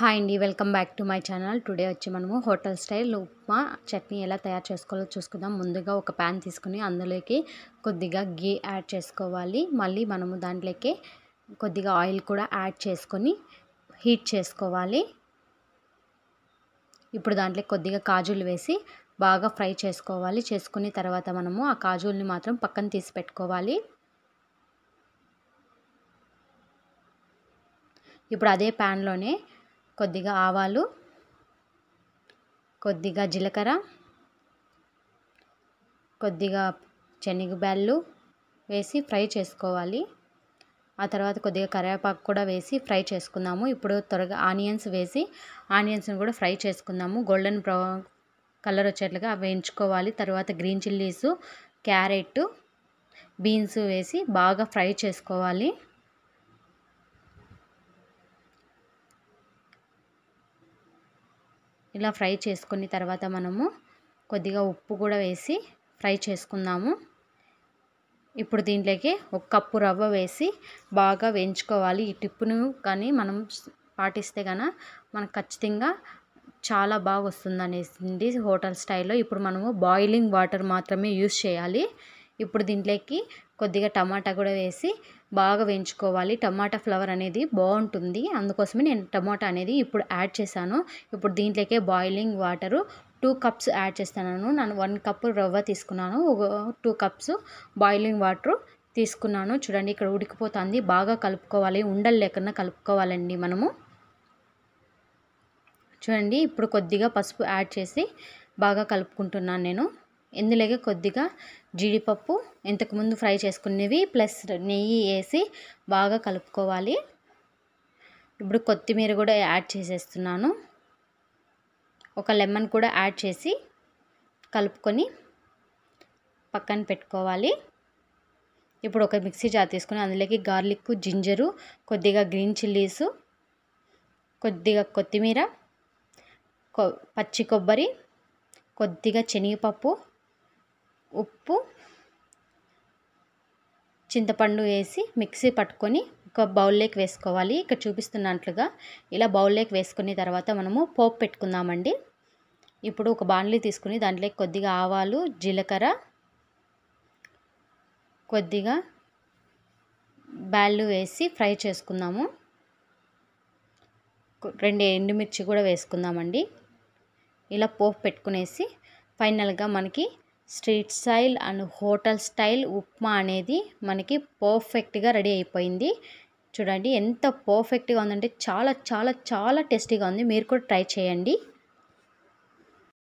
hi అండి welcome back to my channel today వచ్చి మనము హోటల్ స్టైల్ ఉప్మా చట్నీ ఎలా తయారు చేసుకోవాలో చూసుకుందాం ముందుగా ఒక ప్యాన్ తీసుకుని అందులోకి కొద్దిగా గీ యాడ్ చేసుకోవాలి మళ్ళీ మనము దాంట్లోకి కొద్దిగా ఆయిల్ కూడా యాడ్ చేసుకొని హీట్ చేసుకోవాలి ఇప్పుడు దాంట్లో కొద్దిగా కాజులు వేసి బాగా ఫ్రై చేసుకోవాలి చేసుకున్న తర్వాత మనము ఆ కాజుల్ని మాత్రం పక్కన తీసి పెట్టుకోవాలి ఇప్పుడు అదే ప్యాన్లోనే కొద్దిగా ఆవాలు కొద్దిగా జీలకర్ర కొద్దిగా శనగబ్యాళ్ళు వేసి ఫ్రై చేసుకోవాలి ఆ తర్వాత కొద్దిగా కరివేపాకు కూడా వేసి ఫ్రై చేసుకుందాము ఇప్పుడు త్వరగా ఆనియన్స్ వేసి ఆనియన్స్ని కూడా ఫ్రై చేసుకుందాము గోల్డెన్ బ్రౌన్ కలర్ వచ్చేట్లుగా వేయించుకోవాలి తర్వాత గ్రీన్ చిల్లీసు క్యారెట్ బీన్స్ వేసి బాగా ఫ్రై చేసుకోవాలి ఇలా ఫ్రై చేసుకుని తర్వాత మనము కొద్దిగా ఉప్పు కూడా వేసి ఫ్రై చేసుకుందాము ఇప్పుడు దీంట్లోకి ఒక కప్పు రవ్వ వేసి బాగా వేయించుకోవాలి ఈ టిప్పును కానీ మనం పాటిస్తే కనుక మనకు ఖచ్చితంగా చాలా బాగా వస్తుందనేసింది హోటల్ స్టైల్లో ఇప్పుడు మనము బాయిలింగ్ వాటర్ మాత్రమే యూస్ చేయాలి ఇప్పుడు దీంట్లోకి కొద్దిగా టమాటా కూడా వేసి బాగా వేయించుకోవాలి టమాటా ఫ్లవర్ అనేది బాగుంటుంది అందుకోసమే నేను టమాటా అనేది ఇప్పుడు యాడ్ చేశాను ఇప్పుడు దీంట్లోకే boiling water two cups add చేస్తున్నాను నేను వన్ కప్ రవ్వ తీసుకున్నాను టూ కప్స్ బాయిలింగ్ వాటరు తీసుకున్నాను చూడండి ఇక్కడ ఉడికిపోతుంది బాగా కలుపుకోవాలి ఉండలు లేకుండా కలుపుకోవాలండి మనము చూడండి ఇప్పుడు కొద్దిగా పసుపు యాడ్ చేసి బాగా కలుపుకుంటున్నాను నేను ఇందులోకి కొద్దిగా జీడిపప్పు ఇంతకుముందు ఫ్రై చేసుకునేవి ప్లస్ నెయ్యి వేసి బాగా కలుపుకోవాలి ఇప్పుడు కొత్తిమీర కూడా యాడ్ చేసేస్తున్నాను ఒక లెమన్ కూడా యాడ్ చేసి కలుపుకొని పక్కన పెట్టుకోవాలి ఇప్పుడు ఒక మిక్సీ జార్ తీసుకుని అందులోకి గార్లిక్ జింజరు కొద్దిగా గ్రీన్ చిల్లీసు కొద్దిగా కొత్తిమీర కొ పచ్చి కొబ్బరి కొద్దిగా శనగపప్పు ఉప్పు చింతపండు వేసి మిక్సీ పట్టుకొని ఒక బౌల్లోకి వేసుకోవాలి ఇక్కడ చూపిస్తున్నట్లుగా ఇలా బౌల్లోకి వేసుకున్న తర్వాత మనము పోపు పెట్టుకుందామండి ఇప్పుడు ఒక బాండ్లీ తీసుకుని దాంట్లోకి కొద్దిగా ఆవాలు జీలకర్ర కొద్దిగా బ్యాళ్ళు వేసి ఫ్రై చేసుకుందాము రెండు ఎండుమిర్చి కూడా వేసుకుందామండి ఇలా పోపు పెట్టుకునేసి ఫైనల్గా మనకి street style and hotel style upma అనేది మనకి పర్ఫెక్ట్గా రెడీ అయిపోయింది చూడండి ఎంత పర్ఫెక్ట్గా ఉందంటే చాలా చాలా చాలా టేస్టీగా ఉంది మీరు కూడా ట్రై చేయండి